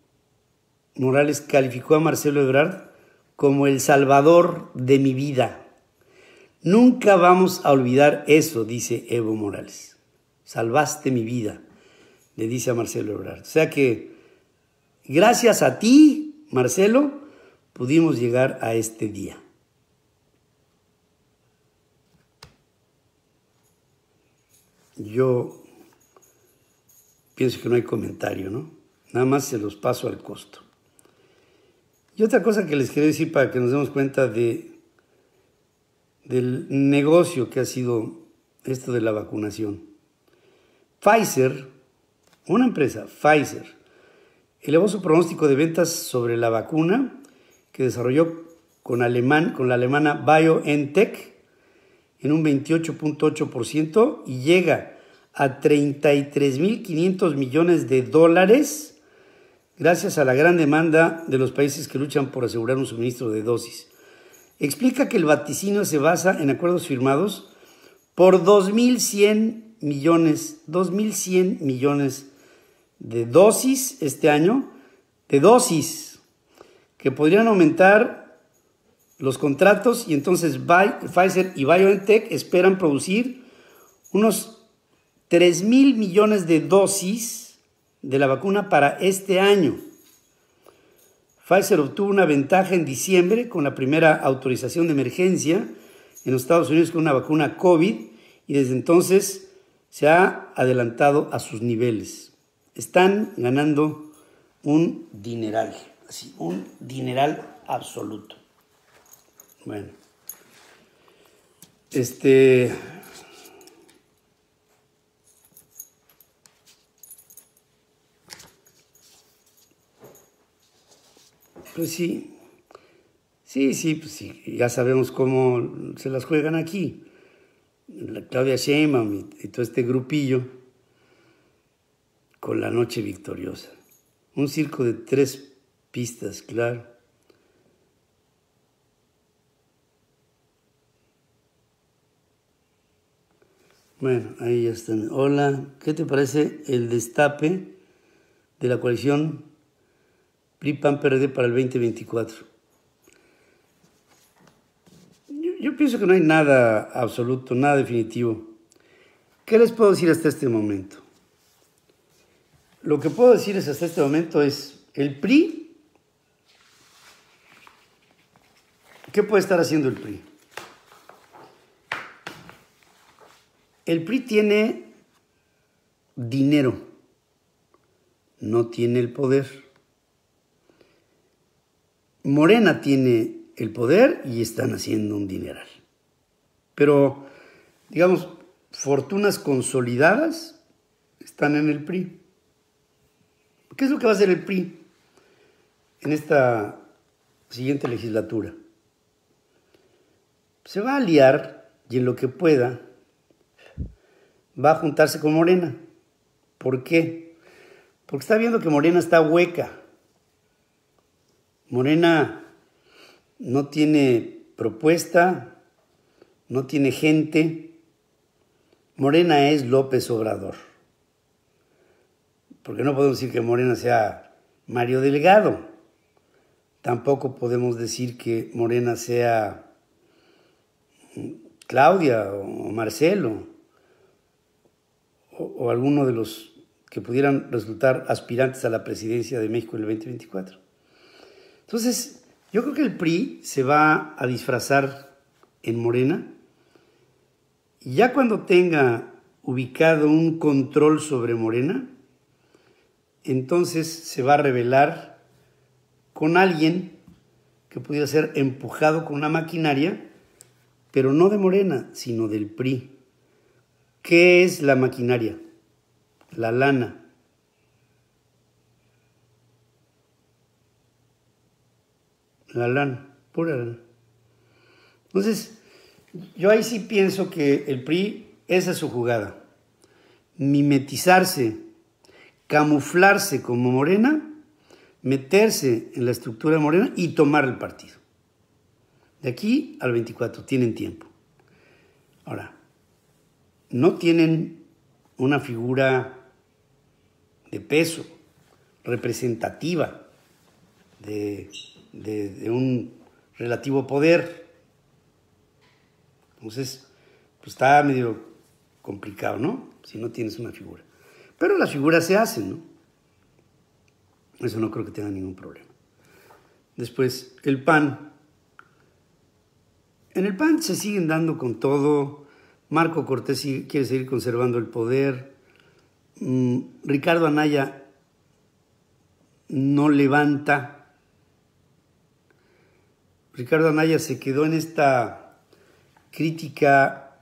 [SPEAKER 1] Morales calificó a Marcelo Ebrard como el salvador de mi vida. Nunca vamos a olvidar eso, dice Evo Morales. Salvaste mi vida, le dice a Marcelo Ebrard. O sea que, gracias a ti, Marcelo, pudimos llegar a este día. Yo pienso que no hay comentario, ¿no? Nada más se los paso al costo. Y otra cosa que les quiero decir para que nos demos cuenta de del negocio que ha sido esto de la vacunación. Pfizer, una empresa, Pfizer, elevó su pronóstico de ventas sobre la vacuna que desarrolló con, alemán, con la alemana BioNTech en un 28.8% y llega a 33.500 millones de dólares gracias a la gran demanda de los países que luchan por asegurar un suministro de dosis explica que el vaticinio se basa en acuerdos firmados por 2.100 millones, 2.100 millones de dosis este año, de dosis que podrían aumentar los contratos y entonces Pfizer y BioNTech esperan producir unos 3.000 mil millones de dosis de la vacuna para este año. Pfizer obtuvo una ventaja en diciembre con la primera autorización de emergencia en los Estados Unidos con una vacuna COVID y desde entonces se ha adelantado a sus niveles. Están ganando un dineral, así, un dineral absoluto. Bueno, este, Pues sí, sí, sí, pues sí, ya sabemos cómo se las juegan aquí. La Claudia Sheinbaum y, y todo este grupillo con la noche victoriosa. Un circo de tres pistas, claro. Bueno, ahí ya están. Hola, ¿qué te parece el destape de la coalición PRI-PAN para el 2024. Yo, pienso que no hay nada absoluto, nada definitivo. ¿Qué les puedo decir hasta este momento? Lo que puedo decirles hasta este momento es, el PRI, ¿qué puede estar haciendo el PRI? El PRI tiene dinero, no tiene el poder. Morena tiene el poder y están haciendo un dineral. Pero, digamos, fortunas consolidadas están en el PRI. ¿Qué es lo que va a hacer el PRI en esta siguiente legislatura? Se va a aliar y en lo que pueda va a juntarse con Morena. ¿Por qué? Porque está viendo que Morena está hueca. Morena no tiene propuesta, no tiene gente. Morena es López Obrador. Porque no podemos decir que Morena sea Mario Delgado. Tampoco podemos decir que Morena sea mm, Claudia o Marcelo o, alguno de los que pudieran resultar aspirantes a la presidencia de México en el 2024. Entonces, yo creo que el PRI se va a disfrazar en Morena. Y ya cuando tenga ubicado un control sobre Morena, entonces se va a revelar con alguien que pudiera ser empujado con una maquinaria, pero no de Morena, sino del PRI. ¿Qué es la maquinaria? La lana. la lana, pura lana. Entonces, yo ahí sí pienso que el PRI, esa es su jugada. Mimetizarse, camuflarse como morena, meterse en la estructura morena y tomar el partido. De aquí al 24, tienen tiempo. Ahora, no tienen una figura de peso, representativa, de de, un relativo poder. Entonces, pues está medio complicado, ¿no? Si no tienes una figura. Pero las figuras se hacen, ¿no? Eso no creo que tenga ningún problema. Después, el pan. En el pan se siguen dando con todo. Marco Cortés quiere seguir conservando el poder. Mm, Ricardo Anaya no levanta Ricardo Anaya se quedó en esta crítica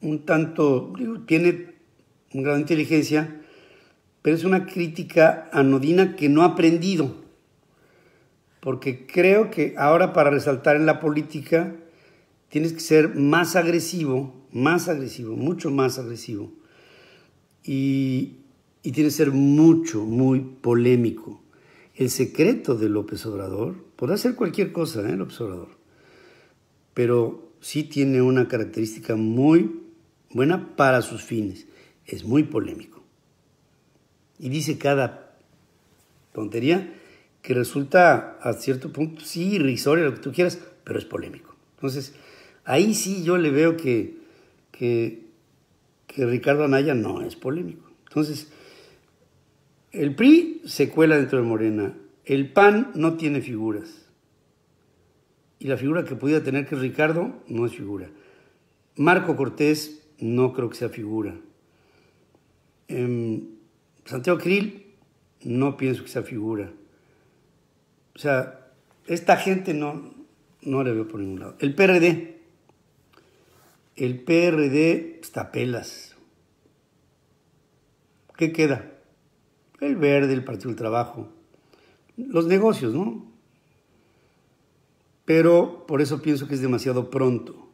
[SPEAKER 1] un tanto, tiene una gran inteligencia, pero es una crítica anodina que no ha aprendido, porque creo que ahora para resaltar en la política tienes que ser más agresivo, más agresivo, mucho más agresivo, y, y tienes que ser mucho, muy polémico el secreto de López Obrador, podrá ser cualquier cosa, ¿eh? López Obrador, pero sí tiene una característica muy buena para sus fines. Es muy polémico. Y dice cada tontería que resulta a cierto punto, sí, irrisoria, lo que tú quieras, pero es polémico. Entonces, ahí sí yo le veo que, que, que Ricardo Anaya no es polémico. Entonces, el PRI se cuela dentro de Morena. El PAN no tiene figuras. Y la figura que pudiera tener que es Ricardo no es figura. Marco Cortés no creo que sea figura. Em, Santiago Krill no pienso que sea figura. O sea, esta gente no, no la veo por ningún lado. El PRD. El PRD está pelas. ¿Qué queda? el Verde, el Partido del Trabajo, los negocios, ¿no? Pero por eso pienso que es demasiado pronto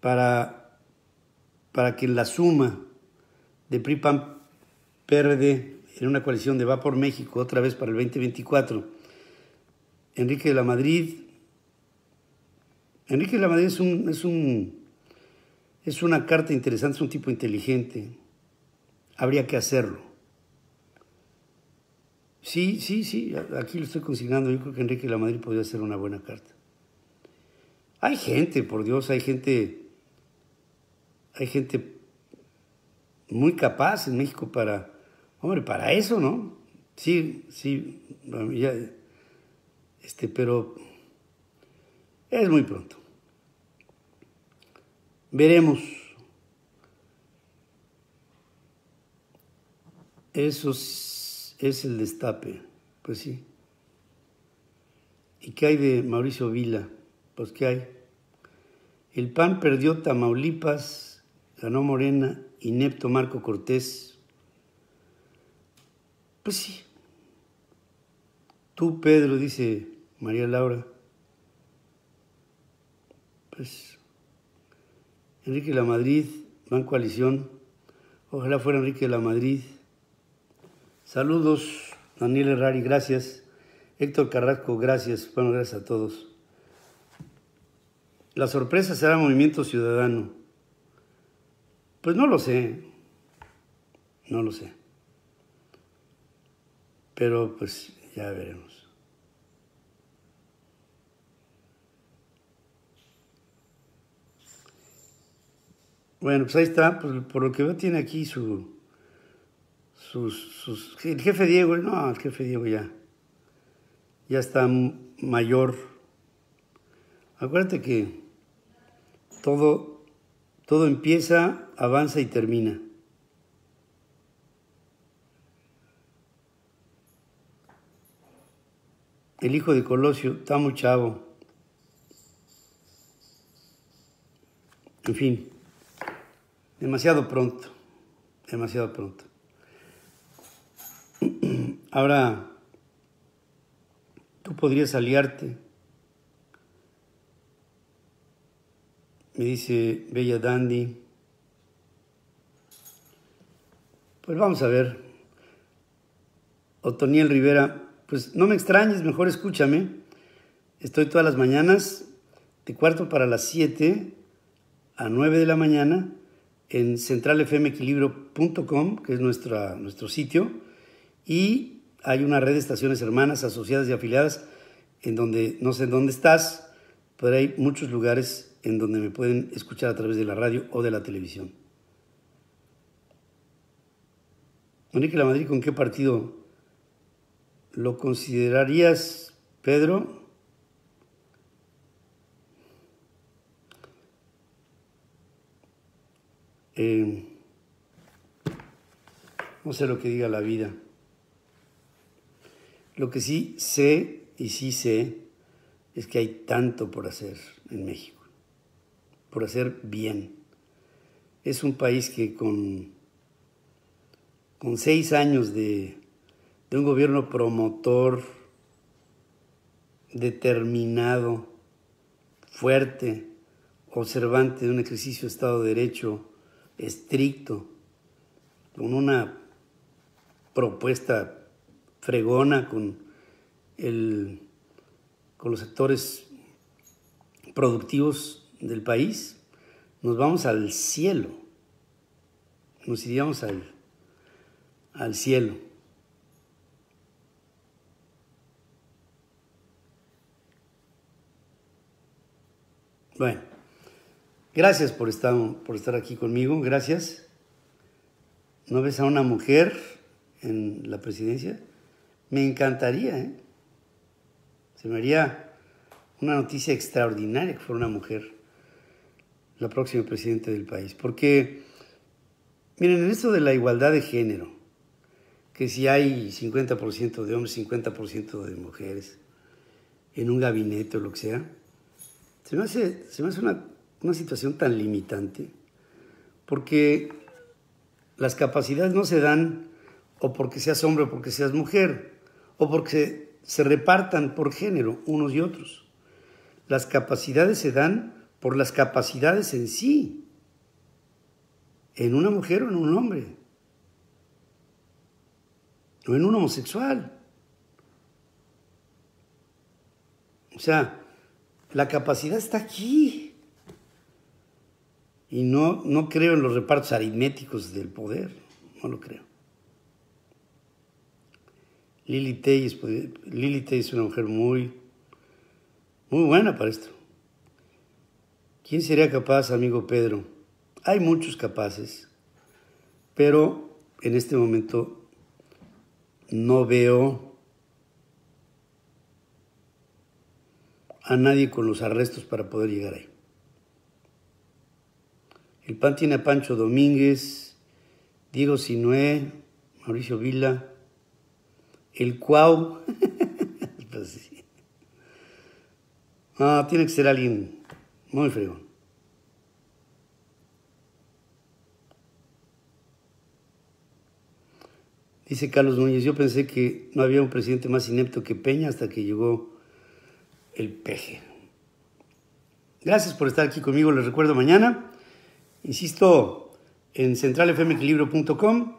[SPEAKER 1] para, para que la suma de PRIPAM verde en una coalición de Vapor por México otra vez para el 2024. Enrique de la Madrid. Enrique de la Madrid es un, es es una carta interesante, es un tipo inteligente. Habría que hacerlo. Sí, sí, sí, aquí lo estoy consignando. Yo creo que Enrique la Madrid podría ser una buena carta. Hay gente, por Dios, hay gente, hay gente muy capaz en México para, hombre, para eso, ¿no? Sí, sí, este, pero es muy pronto. Veremos. Eso sí es el destape, pues sí. ¿Y qué hay de Mauricio Vila? Pues qué hay. El PAN perdió Tamaulipas, ganó Morena, inepto Marco Cortés. Pues sí. Tú, Pedro, dice María Laura. Pues Enrique la Madrid, van coalición. Ojalá fuera Enrique la Madrid. Saludos, Daniel Herrari, gracias. Héctor Carrasco, gracias. Bueno, gracias a todos. La sorpresa será Movimiento Ciudadano. Pues no lo sé. No lo sé. Pero pues ya veremos. Bueno, pues ahí está. por lo que veo tiene aquí su sus, el jefe Diego, no, ah, el jefe Diego ya, ya está mayor. Acuérdate que todo, todo empieza, avanza y termina. El hijo de Colosio está muy chavo. En fin, demasiado pronto, demasiado pronto. Ahora, tú podrías aliarte. Me dice Bella Dandy. Pues vamos a ver. Otoniel Rivera, pues no me extrañes, mejor escúchame. Estoy todas las mañanas de cuarto para las 7 a 9 de la mañana en centralfmequilibrio.com, que es nuestro sitio y hay una red de estaciones hermanas, asociadas y afiliadas, en donde no sé en dónde estás, pero hay muchos lugares en donde me pueden escuchar a través de la radio o de la televisión. Enrique La Madrid, ¿con qué partido lo considerarías, Pedro? Eh, no sé lo que diga la vida. Lo que sí sé y sí sé es que hay tanto por hacer en México, por hacer bien. Es un país que con, con seis años de, de un gobierno promotor, determinado, fuerte, observante de un ejercicio de Estado de Derecho estricto, con una propuesta fregona con, el, con los sectores productivos del país, nos vamos al cielo. Nos iríamos al, cielo. Bueno, gracias por estar, por estar aquí conmigo, gracias. ¿No ves a una mujer en la presidencia? Me encantaría, ¿eh? Se me haría una noticia extraordinaria que fuera una mujer la próxima presidenta del país. Porque, miren, en esto de la igualdad de género, que si hay 50% de hombres, 50% de mujeres, en un gabinete o lo que sea, se me hace, una, una situación tan limitante, porque las capacidades no se dan o porque seas hombre o porque seas mujer o porque se repartan por género unos y otros. Las capacidades se dan por las capacidades en sí, en una mujer o en un hombre, o en un homosexual. O sea, la capacidad está aquí. Y no, no creo en los repartos aritméticos del poder, no lo creo. Lili Tay, pues, es una mujer muy, muy buena para esto. ¿Quién sería capaz, amigo Pedro? Hay muchos capaces, pero en este momento no veo a nadie con los arrestos para poder llegar ahí. El PAN tiene a Pancho Domínguez, Diego Sinué, Mauricio Vila, el cuau. ah, tiene que ser alguien muy frío. Dice Carlos Núñez, yo pensé que no había un presidente más inepto que Peña hasta que llegó el peje. Gracias por estar aquí conmigo, les recuerdo mañana. Insisto, en centralfmequilibrio.com,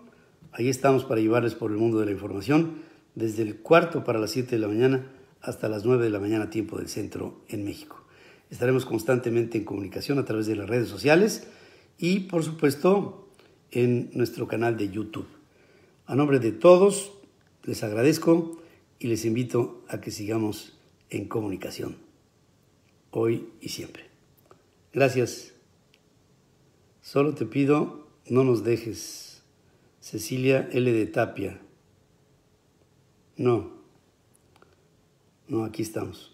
[SPEAKER 1] ahí estamos para llevarles por el mundo de la información desde el cuarto para las 7 de la mañana hasta las 9 de la mañana tiempo del centro en México. Estaremos constantemente en comunicación a través de las redes sociales y por supuesto en nuestro canal de YouTube. A nombre de todos, les agradezco y les invito a que sigamos en comunicación, hoy y siempre. Gracias. Solo te pido, no nos dejes. Cecilia L. de Tapia. No, no, aquí estamos.